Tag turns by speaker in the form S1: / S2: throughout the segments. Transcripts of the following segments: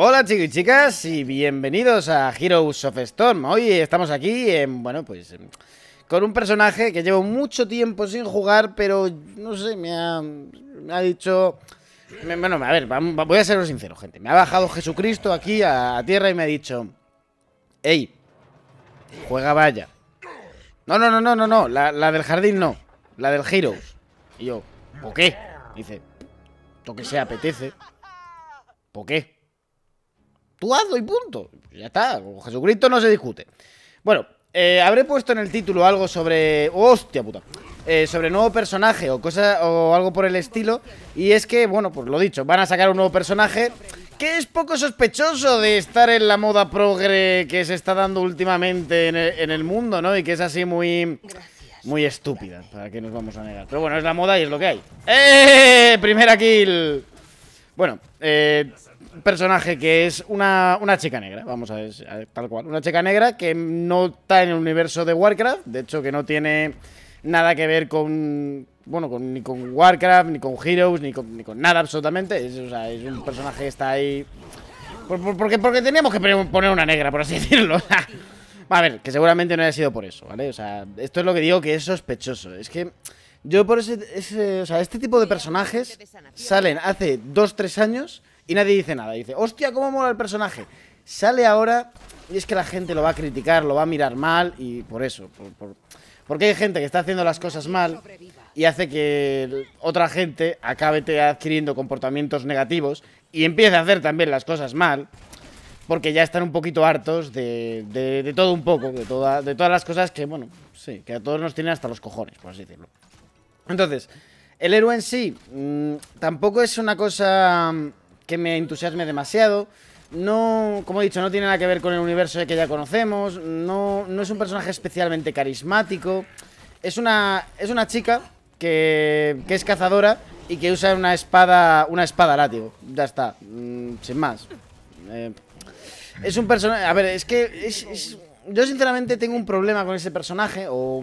S1: Hola chicos y chicas y bienvenidos a Heroes of Storm Hoy estamos aquí, en, bueno pues, em, con un personaje que llevo mucho tiempo sin jugar Pero, no sé, me ha, me ha dicho... bueno, a ver, voy a ser sincero, gente Me ha bajado Jesucristo aquí a, tierra y me ha dicho Ey, juega vaya No, no, no, no, no, no, la, la del jardín no La del Heroes Y yo, ¿por qué? Dice, lo que se apetece ¿Por qué? Tú y punto. Ya está, con Jesucristo no se discute. Bueno, eh, habré puesto en el título algo sobre... ¡Hostia puta! Eh, sobre nuevo personaje o, cosa, o algo por el estilo. Y es que, bueno, pues lo dicho, van a sacar un nuevo personaje que es poco sospechoso de estar en la moda progre que se está dando últimamente en el, mundo, ¿no? Y que es así muy... Muy estúpida, para qué nos vamos a negar. Pero bueno, es la moda y es lo que hay. ¡Eh! Primera kill. Bueno, eh, personaje que es una, una chica negra, vamos a ver, tal cual. Una chica negra que no está en el universo de Warcraft, de hecho que no tiene nada que ver con, bueno, con, ni con Warcraft, ni con Heroes, ni con, ni con nada absolutamente. Es, un personaje que está ahí... Por, porque, porque teníamos que poner una negra, por así decirlo. a ver, que seguramente no haya sido por eso, ¿vale? O sea, esto es lo que digo que es sospechoso. Es que... Yo por ese, ese, o sea, este tipo de personajes salen hace 2-3 años y nadie dice nada. Dice, hostia, cómo mola el personaje. Sale ahora y es que la gente lo va a criticar, lo va a mirar mal y por eso. porque hay gente que está haciendo las cosas mal y hace que otra gente acabe adquiriendo comportamientos negativos y empiece a hacer también las cosas mal. Porque ya están un poquito hartos de, de, todo un poco, de, de todas las cosas que, bueno, sí, que a todos nos tienen hasta los cojones, por así decirlo. Entonces, el héroe en sí mm, tampoco es una cosa que me entusiasme demasiado. No, como he dicho, no tiene nada que ver con el universo que ya conocemos. No, no es un personaje especialmente carismático. Es una, es una chica que, que es cazadora y que usa una espada, una espada látigo. Ya está, mm, sin más. Eh, es un personaje... A ver, es que... yo sinceramente tengo un problema con ese personaje o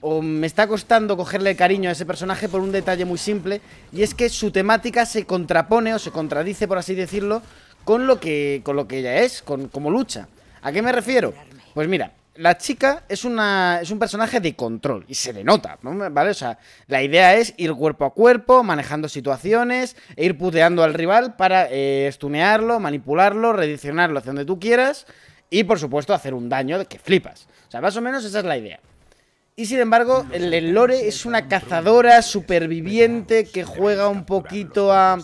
S1: o me está costando cogerle cariño a ese personaje por un detalle muy simple, y es que su temática se contrapone o se contradice, por así decirlo, con lo que, con lo que ella es, con como lucha. ¿A qué me refiero? Pues mira, la chica es, una, es un personaje de control y se denota, ¿vale? O sea, la idea es ir cuerpo a cuerpo, manejando situaciones e ir puteando al rival para eh, stunearlo, estunearlo, manipularlo, redireccionarlo hacia donde tú quieras y, por supuesto, hacer un daño de que flipas. O sea, más o menos esa es la idea. Y sin embargo, el, Lore es una cazadora superviviente que juega un poquito a,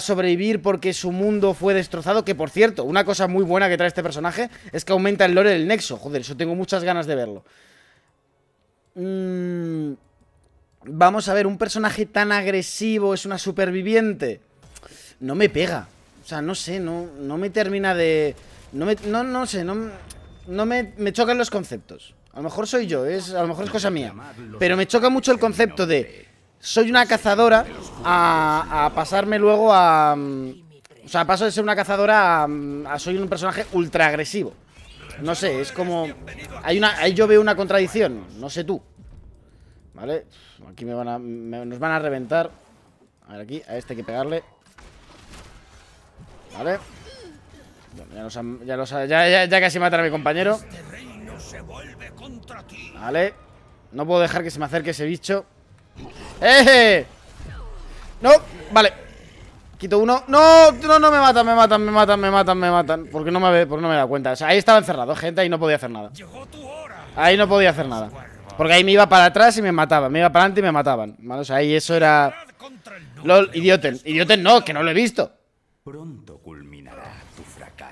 S1: sobrevivir porque su mundo fue destrozado. Que por cierto, una cosa muy buena que trae este personaje es que aumenta el lore del nexo. Joder, eso tengo muchas ganas de verlo. Mm, vamos a ver, un personaje tan agresivo es una superviviente. No me pega. O sea, no sé, no, no me termina de... No, sé, no, no me chocan los conceptos. A lo mejor soy yo, es, a lo mejor es cosa mía. Pero me choca mucho el concepto de soy una cazadora a, pasarme luego a... Mm, o sea, paso de ser una cazadora mm, a, soy un personaje ultra agresivo. No sé, es como... Hay una, ahí yo veo una contradicción, no sé tú. ¿Vale? Aquí me van a, nos van a reventar. A ver, aquí, a este hay que pegarle. ¿Vale? ya, ya, casi matan a mi compañero. Vale. No puedo dejar que se me acerque ese bicho. ¡Eh! No, vale. Quito uno. No, no, no me matan, me matan, me matan, me matan, me matan. Porque no me, porque no me da cuenta. ahí estaba encerrado, gente, ahí no podía hacer nada. Ahí no podía hacer nada. Porque ahí me iba para atrás y me mataban. Me iba para adelante y me mataban. O sea, ahí eso era. LOL, idioten. Idioten no, que no lo he visto.
S2: Pronto culminará.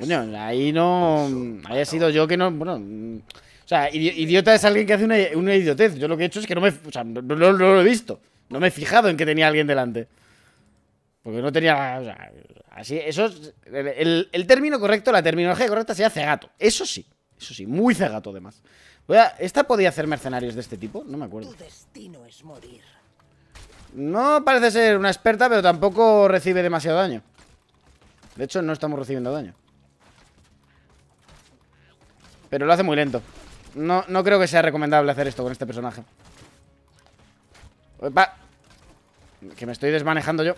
S1: Bueno, ahí no. Haya sido yo que no. Bueno. O sea, idiota es alguien que hace una, idiotez. Yo lo que he hecho es que no me. O sea, no, lo he visto. No me he fijado en que tenía alguien delante. Porque no tenía. O sea, así. Eso. Es, el, el, término correcto, la terminología correcta sería cegato. Eso sí. Eso sí. Muy cegato, además. ¿Esta podía hacer mercenarios de este tipo? No me acuerdo. Tu
S3: destino es morir.
S1: No parece ser una experta, pero tampoco recibe demasiado daño. De hecho, no estamos recibiendo daño. Pero lo hace muy lento No, no creo que sea recomendable hacer esto con este personaje Que me estoy desmanejando yo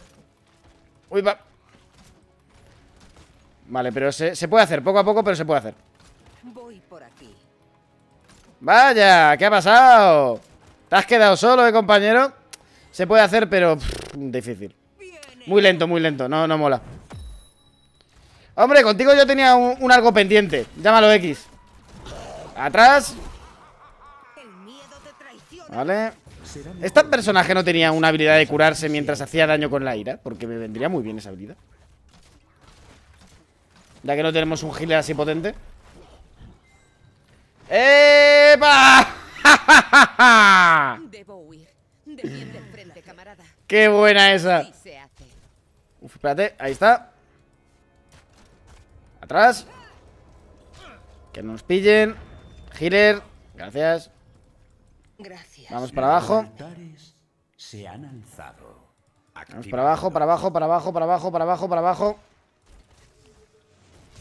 S1: Vale, pero se, puede hacer Poco a poco, pero se puede hacer ¡Vaya! ¿Qué ha pasado? ¿Te has quedado solo, eh, compañero? Se puede hacer, pero... difícil Muy lento, muy lento No, no mola Hombre, contigo yo tenía un algo pendiente Llámalo X ¡Atrás! Vale. Este personaje no tenía una habilidad de curarse mientras hacía daño con la ira, porque me vendría muy bien esa habilidad. Ya que no tenemos un healer así potente. ¡Epa! ¡Qué buena esa! Uf, espérate, ahí está. Atrás. Que nos pillen. Healer, gracias.
S3: Gracias. Vamos para abajo.
S1: Vamos para abajo, para abajo, para abajo, para abajo, para abajo, para abajo.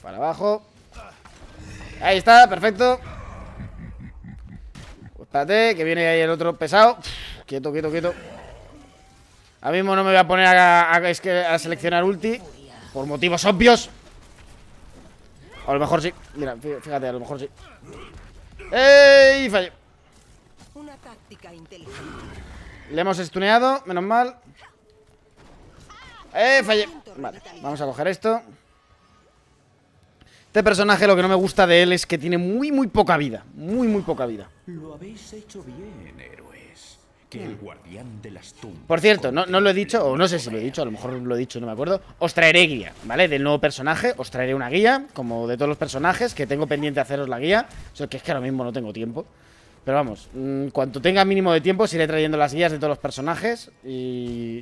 S1: Para abajo. Ahí está, perfecto. Espérate, que viene ahí el otro pesado. quieto, quieto, quieto. Ahora mismo no me voy a poner a, a seleccionar ulti. Por motivos obvios. A lo mejor sí. Mira, fíjate, a lo mejor sí. ¡Ey! Fallé.
S3: Una táctica inteligente.
S1: Le hemos estuneado, menos mal. ¡Eh! Fallé. Vale, vamos a coger esto. Este personaje lo que no me gusta de él es que tiene muy, muy poca vida. Muy, muy poca vida.
S2: Lo habéis hecho bien, héroes el guardián de las Por
S1: cierto, no, lo he dicho, o no sé si lo he dicho, a lo mejor lo he dicho, no me acuerdo. Os traeré guía, ¿vale? Del nuevo personaje, os traeré una guía, como de todos los personajes, que tengo pendiente de haceros la guía. O sea, que es que ahora mismo no tengo tiempo. Pero vamos, mm, cuanto tenga mínimo de tiempo, os iré trayendo las guías de todos los personajes y,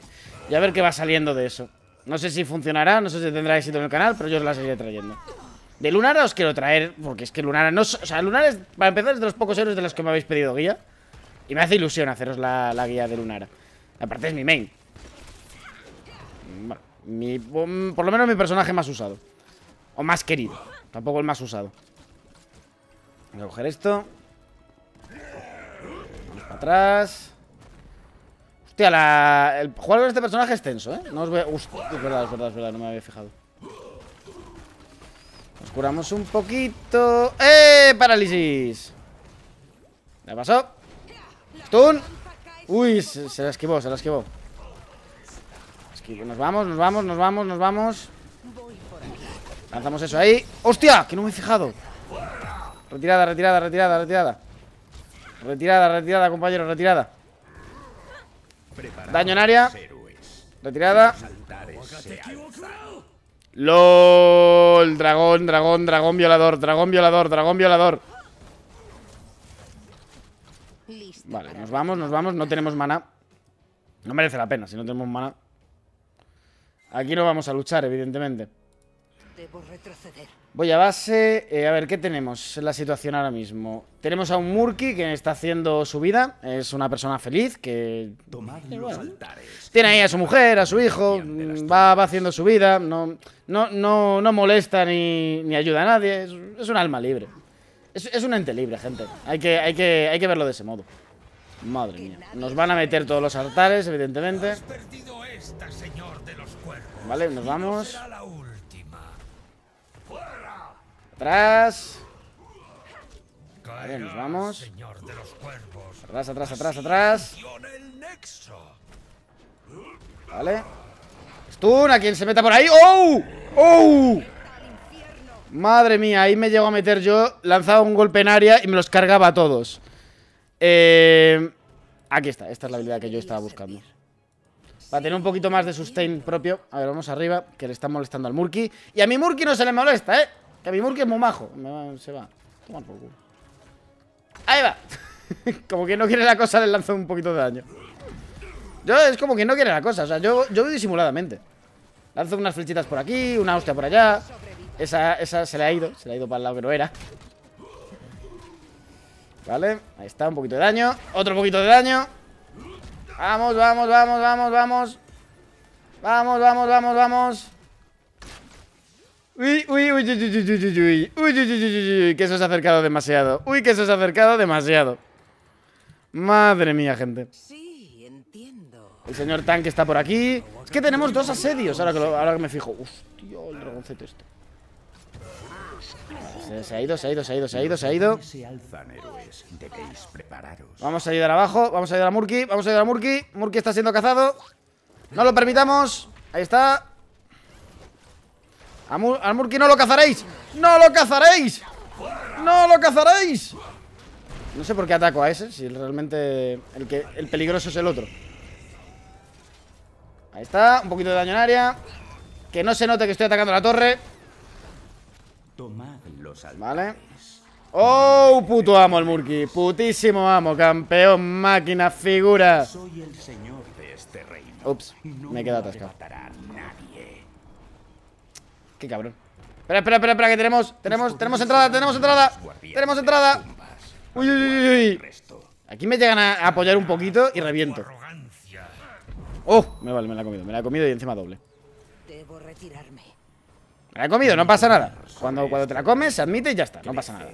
S1: ya a ver qué va saliendo de eso. No sé si funcionará, no sé si tendrá éxito en el canal, pero yo os las iré trayendo. De Lunara os quiero traer, porque es que Lunara no... O sea, Lunara, es, para empezar, es de los pocos héroes de los que me habéis pedido guía. Y me hace ilusión haceros la, guía de Lunara. Aparte es mi main. Mm, por lo menos mi personaje más usado. O más querido. Tampoco el más usado. Voy a coger esto. Vamos para atrás. Hostia, la, el jugar de este personaje es tenso, ¿eh? No os voy a... es verdad, es verdad, verdad. No me había fijado. Nos curamos un poquito. ¡Eh! ¡Parálisis! ¿Qué pasó? ¡Tun! Uy, se, la esquivó, se la esquivó. Nos vamos, nos vamos, nos vamos, nos vamos. Lanzamos eso ahí. ¡Hostia! Que no me he fijado. Retirada, retirada, retirada, retirada. Retirada, retirada, compañero, retirada.
S2: Daño en área.
S1: Retirada. LOL. Dragón, dragón, dragón violador, dragón violador, dragón violador. Vale, nos vamos, nos vamos. No tenemos mana. No merece la pena si no tenemos mana. Aquí no vamos a luchar, evidentemente. Voy a base. Eh, a ver, ¿qué tenemos en la situación ahora mismo? Tenemos a un Murky que está haciendo su vida. Es una persona feliz que. Tiene ahí a su mujer, a su hijo. Va, haciendo su vida. No, no, no, molesta ni, ayuda a nadie. Es, un alma libre. Es, es, un ente libre, gente. Hay que, hay, que, hay que verlo de ese modo. Madre mía. Nos van a meter todos los altares, evidentemente.
S2: vale, nos vamos.
S1: atrás. Vale, nos vamos. atrás, atrás, atrás, atrás. Vale. Stun a quien se meta por ahí. ¡Oh! ¡Oh! Madre mía, ahí me llego a meter yo. Lanzaba un golpe en área y me los cargaba a todos. Eh, aquí está, esta es la habilidad que yo estaba buscando. Para tener un poquito más de sustain propio. A ver, vamos arriba, que le está molestando al Murky. Y a mi Murky no se le molesta, ¿eh? Que a mi Murky es muy majo. se va. Ahí va. como que no quiere la cosa, le lanzo un poquito de daño. Yo es como que no quiere la cosa. O sea, yo, yo disimuladamente. Lanzo unas flechitas por aquí, una hostia por allá. Esa, esa se le ha ido. Se le ha ido para el lado que no era. Vale, ahí está, un poquito de daño Otro poquito de daño Vamos, vamos, vamos, vamos, vamos Vamos, vamos, vamos, vamos Uy, uy, uy, uy, uy, uy, uy, uy, uy, uy, uy, que eso se ha acercado demasiado. Uy, que eso se ha acercado demasiado. Madre mía, gente. Sí, entiendo. El señor tanque está por aquí. Es que tenemos dos asedios, ahora que, lo, ahora que me fijo. tío, el dragoncete este. Se, ha ido, se ha ido, se ha ido, se ha ido, se ha ido. Vamos a ayudar abajo. Vamos a ayudar a Murky. Vamos a ayudar a Murky. Murky está siendo cazado. No lo permitamos. Ahí está. A Mur Murky no lo cazaréis. ¡No lo cazaréis! ¡No lo cazaréis! No sé por qué ataco a ese. Si realmente el, peligroso es el otro. Ahí está. Un poquito de daño en área. Que no se note que estoy atacando la torre.
S2: Tomad Vale.
S1: ¡Oh, puto amo el Murky! ¡Putísimo amo! ¡Campeón, máquina, figura!
S2: Soy el señor de este reino.
S1: Ups, me he quedado atascado. ¡Qué cabrón! Espera, espera, espera, espera, que tenemos, tenemos, tenemos entrada, tenemos entrada, tenemos entrada. Uy, uy, uy, uy. Aquí me llegan a apoyar un poquito y reviento. Oh, me vale, me la ha comido, me la ha comido y encima doble.
S3: Debo retirarme.
S1: La he comido, no pasa nada. Cuando, cuando te la comes, se admite y ya está, no pasa nada.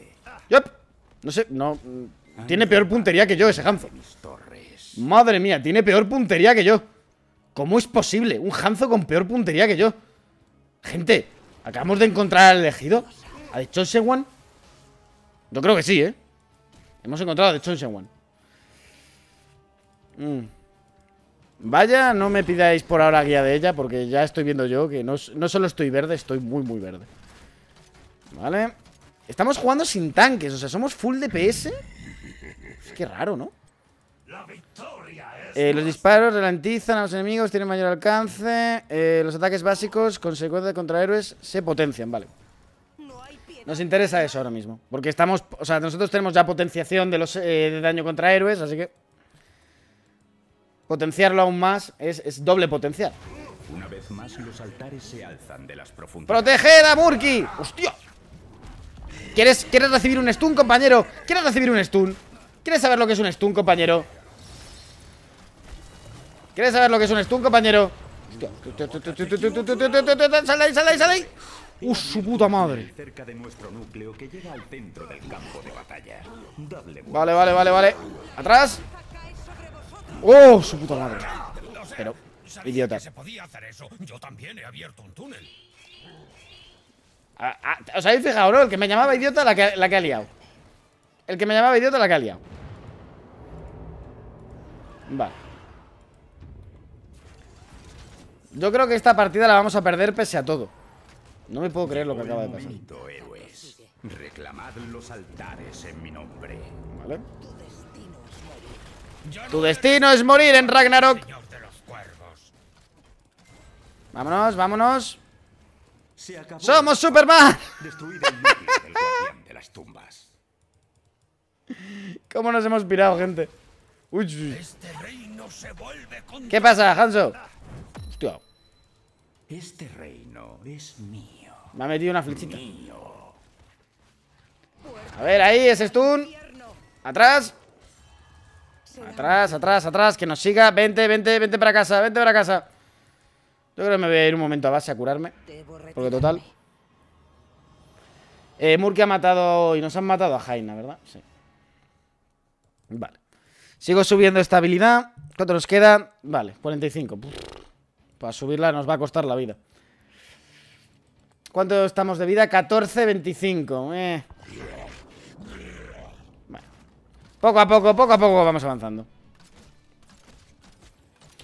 S1: No sé, no. Tiene peor puntería que yo ese Hanzo. Madre mía, tiene peor puntería que yo. ¿Cómo es posible? Un Hanzo con peor puntería que yo. Gente, acabamos de encontrar al elegido. ¿A The Chosen Yo creo que sí, ¿eh? Hemos encontrado a The Mmm. Vaya, no me pidáis por ahora guía de ella Porque ya estoy viendo yo que no, solo estoy verde Estoy muy, muy verde Vale Estamos jugando sin tanques, o sea, somos full DPS Es que raro, ¿no? Eh, los disparos ralentizan a los enemigos, tienen mayor alcance eh, Los ataques básicos, consecuencia contra héroes, se potencian, vale Nos interesa eso ahora mismo Porque estamos, o sea, nosotros tenemos ya potenciación de los eh, de daño contra héroes, así que Potenciarlo aún más es, doble potencial.
S2: Una vez más los a
S1: Murky! ¡Hostia! ¿Quieres, ¿Quieres recibir un stun, compañero? ¿Quieres recibir un stun? ¿Quieres saber lo que es un stun, compañero? ¿Quieres saber lo que es un stun, compañero? ¡Sale ahí, sale ahí, sale ahí! ¡Uh, su puta madre!
S2: Vale, vale, vale, vale. ¿Atrás?
S1: ¡Oh, su puta madre! Pero, idiota. ¿Os habéis fijado, no? El que me llamaba idiota, la que, la que ha liado. El que me llamaba idiota, la que ha liado. Va Yo creo que esta partida la vamos a perder pese a todo. No me puedo creer lo que acaba de pasar.
S2: Reclamad los altares en mi nombre. Vale.
S1: Tu destino es morir en Ragnarok. Vámonos, vámonos.
S2: ¡Somos Superman!
S1: ¿Cómo nos hemos pirado, gente? Este ¿Qué pasa, Hanso? Hostia. Este reino es Me ha metido una flechita. A ver, ahí, ese stun. Atrás. Atrás, atrás, atrás, que nos siga Vente, vente, vente para casa, vente para casa Yo creo que me voy a ir un momento a base a curarme Porque total eh, Murky ha matado y nos han matado a Jaina, ¿verdad? Sí Vale Sigo subiendo esta habilidad ¿Cuánto nos queda? Vale, 45 Para subirla nos va a costar la vida ¿Cuánto estamos de vida? 14, 25 eh. Poco a poco, poco a poco vamos avanzando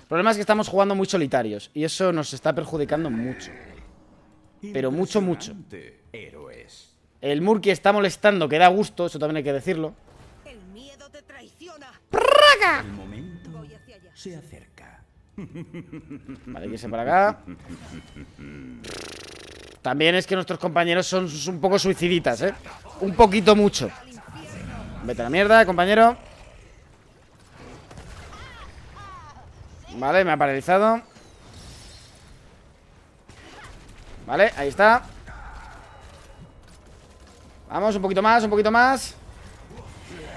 S1: El problema es que estamos jugando muy solitarios Y eso nos está perjudicando mucho Pero mucho, mucho El Murky está molestando, que da gusto Eso también hay que decirlo El miedo se acerca Vale, irse para acá También es que nuestros compañeros son un poco suiciditas, ¿eh? Un poquito mucho Vete a la mierda, compañero Vale, me ha paralizado Vale, ahí está Vamos, un poquito más, un poquito más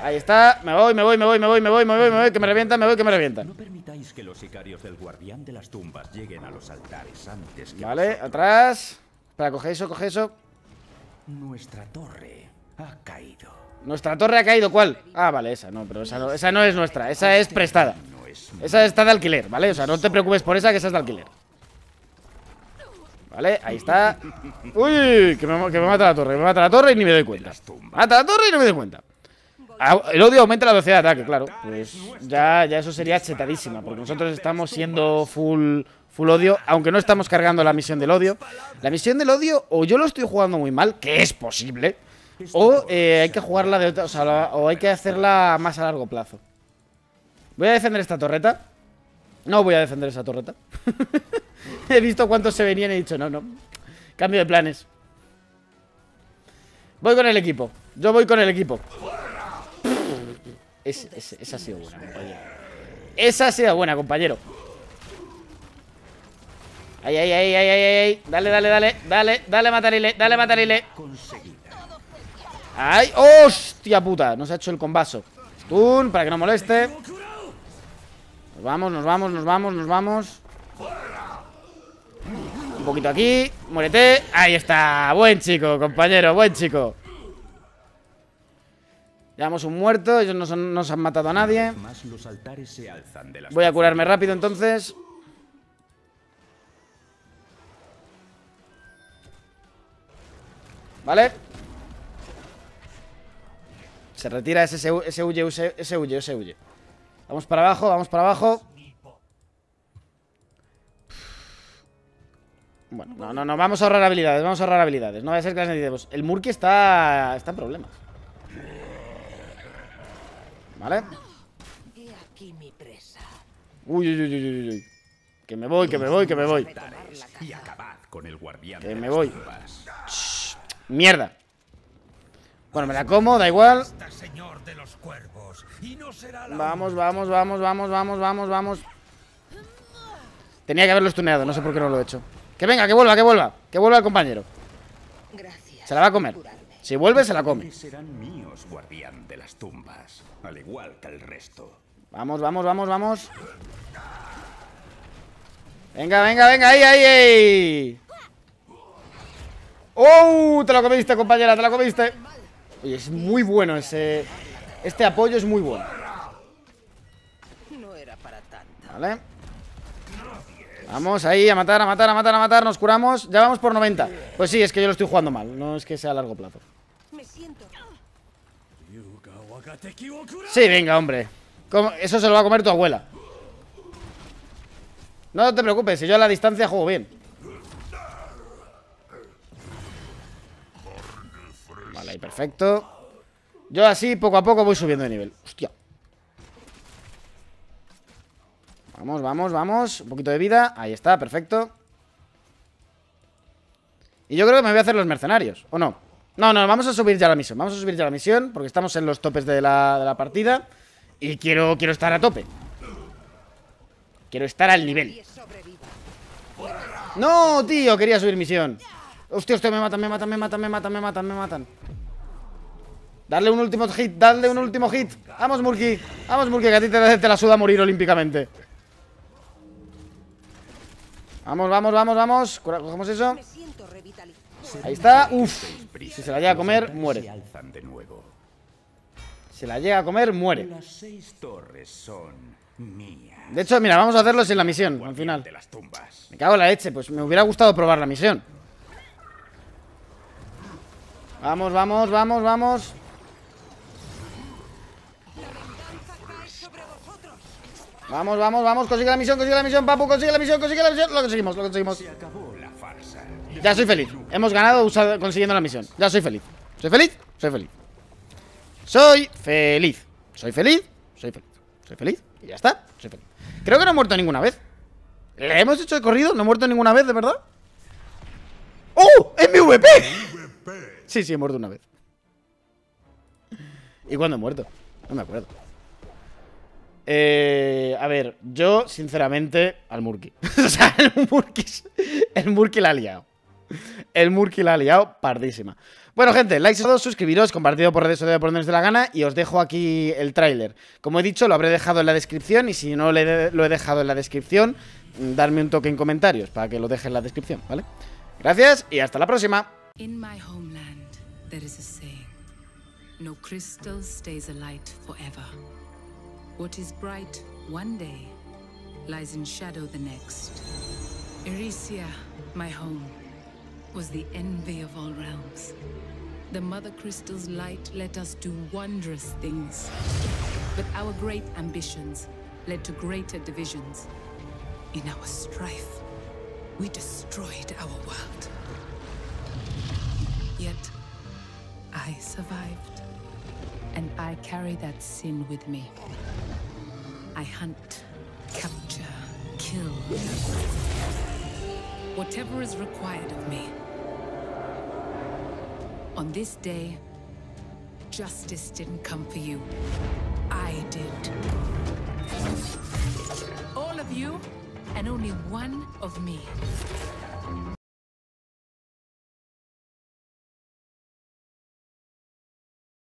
S1: Ahí está, me voy, me voy, me voy, me voy, me voy, me voy, me voy, que me revientan, me voy, que me revientan. No
S2: permitáis que los sicarios del guardián de las tumbas lleguen a los altares antes Vale,
S1: atrás. Espera, coge eso, coge eso. Nuestra torre ha caído. ¿Nuestra torre ha caído cuál? Ah, vale, esa no, pero esa no, es nuestra, esa es prestada. Esa está de alquiler, ¿vale? O sea, no te preocupes por esa, que esa es de alquiler. Vale, ahí está. Uy, que me, mata la torre, me mata la torre y ni me doy cuenta. Mata la torre y no me doy cuenta. Ah, el odio aumenta la velocidad de ataque, claro. Pues ya, ya eso sería chetadísima, porque nosotros estamos siendo full, full odio, aunque no estamos cargando la misión del odio. La misión del odio, o yo lo estoy jugando muy mal, que es posible. O eh, hay que jugarla de otra. O, o hay que hacerla más a largo plazo. Voy a defender esta torreta. No voy a defender esa torreta. he visto cuántos se venían y he dicho, no, no. Cambio de planes. Voy con el equipo. Yo voy con el equipo. esa ha sido buena, compañero. Esa ha sido buena, compañero. Ay, ay, ay, ay, ay, ay. Dale, dale, dale. Dale, dale, matarile. Dale, matarile. Conseguí. ¡Ay! ¡Hostia puta! Nos ha hecho el combazo. Tun, para que no moleste. Nos vamos, nos vamos, nos vamos, nos vamos. Un poquito aquí. Muérete. Ahí está. Buen chico, compañero. Buen chico. Llevamos un muerto. Ellos no, nos han matado a nadie. Voy a curarme rápido entonces. Vale. Se retira ese, ese huye, ese, huye, ese huye. Vamos para abajo, vamos para abajo. Bueno, no, no, no, vamos a ahorrar habilidades, vamos a ahorrar habilidades. No va a ser que las necesitemos. El Murky está, está en problemas. ¿Vale? Uy, uy, uy, uy, uy. Que me voy, que me voy, que me voy. Que me voy. mierda. Bueno, me la como, da igual. Vamos, vamos, vamos, vamos, vamos, vamos, vamos. Tenía que haberlo estuneado, no sé por qué no lo he hecho. Que venga, que vuelva, que vuelva. Que vuelva el compañero. Se la va a comer. Si vuelve, se la come.
S2: guardián de las tumbas,
S1: al igual que el resto. Vamos, vamos, vamos, vamos. Venga, venga, venga, ahí, ahí, ahí. ¡Oh! Te la comiste, compañera, te la comiste es muy bueno ese... Este apoyo es muy bueno. Vale. Vamos ahí a matar, a matar, a matar, a matar. Nos curamos. Ya vamos por 90. Pues sí, es que yo lo estoy jugando mal. No es que sea a largo plazo. Sí, venga, hombre. Eso se lo va a comer tu abuela. No te preocupes, si yo a la distancia juego bien. perfecto Yo así poco a poco voy subiendo de nivel Hostia Vamos, vamos, vamos Un poquito de vida, ahí está, perfecto Y yo creo que me voy a hacer los mercenarios ¿O no? No, no, vamos a subir ya la misión Vamos a subir ya la misión Porque estamos en los topes de la, partida Y quiero, quiero estar a tope Quiero estar al nivel ¡No, tío! Quería subir misión Hostia, hostia, me matan, me matan, me matan, me matan, me matan, me matan Dale un último hit, dale un último hit Vamos Murky, vamos Murky Que a ti te, la suda morir olímpicamente Vamos, vamos, vamos, vamos Cogemos eso Ahí está, ¡Uf! Si se la llega a comer, muere Se la llega a comer, muere De hecho, mira, vamos a hacerlo sin la misión Al final Me cago en la leche, pues me hubiera gustado probar la misión Vamos, vamos, vamos, vamos Vamos, vamos, vamos, consigue la misión, consigue la misión, papu, consigue la misión, consigue la misión. Lo conseguimos, lo conseguimos. Ya soy feliz. Hemos ganado consiguiendo la misión. Ya soy feliz. Soy feliz, soy feliz. Soy feliz. Soy feliz, soy feliz. Soy feliz. Y ya está, soy feliz. Creo que no he muerto ninguna vez. Le hemos hecho de corrido, no he muerto ninguna vez, de verdad. ¡Oh! ¡Es Sí, sí, he muerto una vez. ¿Y cuándo he muerto? No me acuerdo. Eh, a ver, yo, sinceramente, al Murky. o sea, el Murky, el la ha liado. El Murky la ha liado pardísima. Bueno, gente, likes a todos, suscribiros, compartido por redes sociales por donde la gana y os dejo aquí el tráiler. Como he dicho, lo habré dejado en la descripción y si no lo he dejado en la descripción, mm, darme un toque en comentarios para que lo deje en la descripción, ¿vale? Gracias y hasta la próxima.
S3: What is bright one day lies in shadow the next. Erisia, my home, was the envy of all realms. The Mother Crystal's light let us do wondrous things. But our great ambitions led to greater divisions. In our strife, we destroyed our world. Yet, I survived. And I carry that sin with me. I hunt, capture, kill. Whatever is required of me. On this day, justice didn't come for you. I did. All of you, and only one of me.